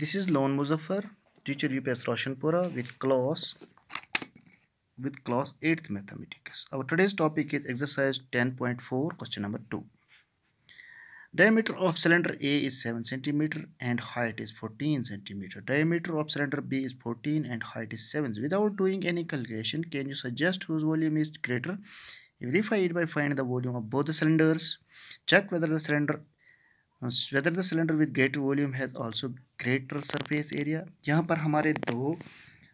This is Lone Muzaffar, teacher UPS Roshanpura with class with class 8th mathematics. Our today's topic is exercise 10.4 question number 2. Diameter of cylinder A is 7 cm and height is 14 cm. Diameter of cylinder B is 14 and height is 7. Without doing any calculation, can you suggest whose volume is greater? Verify it by finding the volume of both the cylinders. Check whether the cylinder uh, whether the cylinder with greater volume has also greater surface area यहाँ पर हमारे दो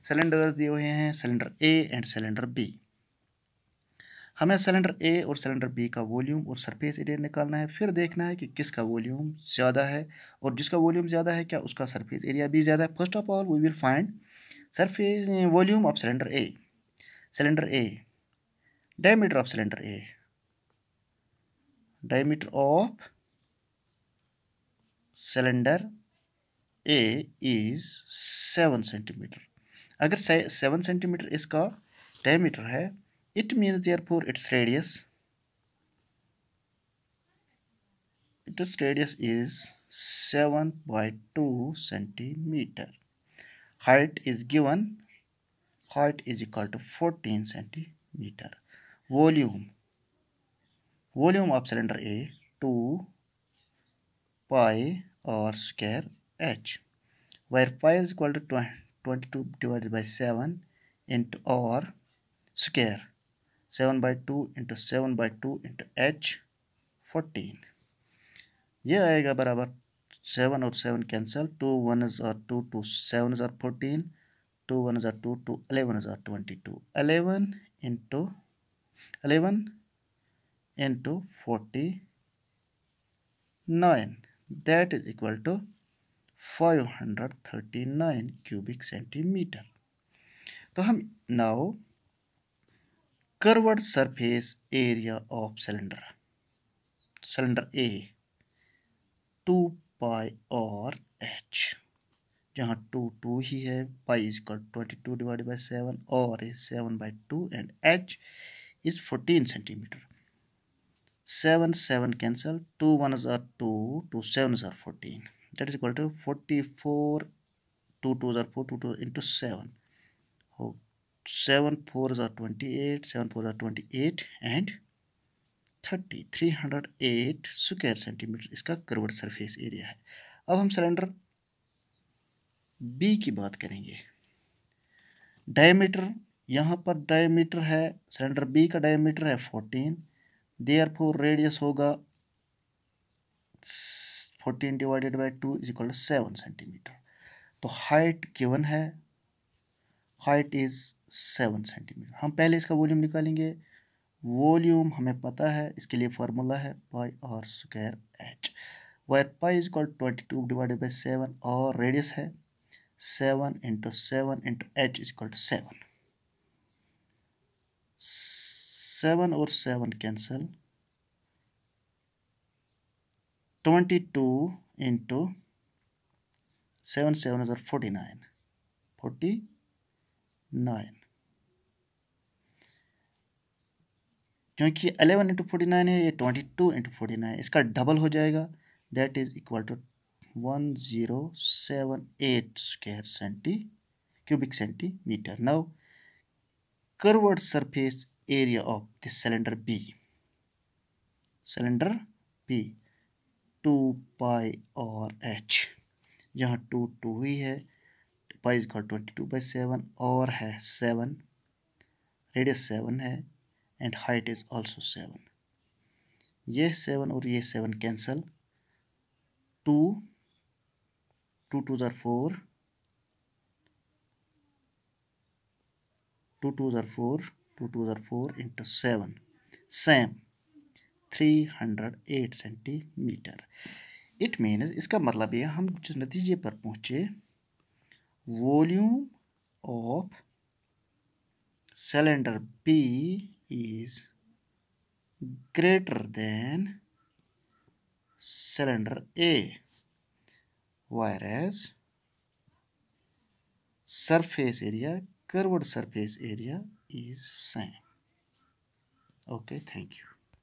cylinders दिए हुए हैं cylinder A and cylinder B हमें cylinder A और cylinder B का वॉल्यूम और सरफेस एरिया निकालना है फिर देखना है कि किसका वॉल्यूम ज़्यादा है और जिसका वॉल्यूम ज़्यादा है क्या उसका सरफेस एरिया भी ज़्यादा है first of all we will find surface volume of cylinder A cylinder A diameter of cylinder A diameter of cylinder A is seven centimeter अगर से, सेवन सेंटीमीटर इसका डायमीटर है it means therefore its radius its radius is seven by two centimeter height is given height is equal to fourteen centimeter volume volume of cylinder A two pi r square h where phi is equal to 22 divided by 7 into r square 7 by 2 into 7 by 2 into h 14 yeah i got about 7 or 7 cancel 2 1 is or 2 2 7 is or 14 2 1 is or 2 2 11 is or 22 11 into 11 into 49 that is equal to 539 cubic centimeter तो हम now curved surface area of cylinder cylinder A two pi और h जहाँ two two ही है pi is equal twenty two divide by seven r is seven by two and h is fourteen centimeter seven seven cancel two one ज़ार two two seven ज़ार fourteen that is equal to 44 2 two are 4 2 2 into 7 oh, 7 4s are 28 7 eight are 28 and 30 308 square centimeter इसका curved surface area है अब हम cylinder B की बात करेंगे diameter यहाँ पर डायमीटर है सिलेंडर बी का डायमीटर है फोर्टीन देयरफॉर फोर रेडियस होगा fourteen divided by two is equal to seven centimetre तो हाइट केवन है हाइट इज़ सेवन सेंटीमीटर हम पहले इसका वॉल्यूम निकालेंगे वॉल्यूम हमें पता है इसके लिए फार्मूला है pi r square h where pi is equal twenty two divided by seven और रेडियस है seven into seven into h is two seven seven और seven cancel twenty two into seven seven हज़ार forty nine forty nine क्योंकि eleven into forty nine है ये twenty two into forty nine इसका double हो जाएगा that is equal to one zero seven eight square centi cubic centimetre now curved surface area of this cylinder B cylinder B two pi और h जहाँ two two ही है pi is got twenty two by seven और है seven radius seven है and height is also seven ये seven और ये seven cancel two two two ज़र फोर टू टू ज़र फोर टू टू ज़र four into seven same three hundred eight centimetre it means इसका मतलब ये हम जिस नतीजे पर पहुंचे volume of cylinder B is greater than cylinder A whereas surface area curved surface area is same okay thank you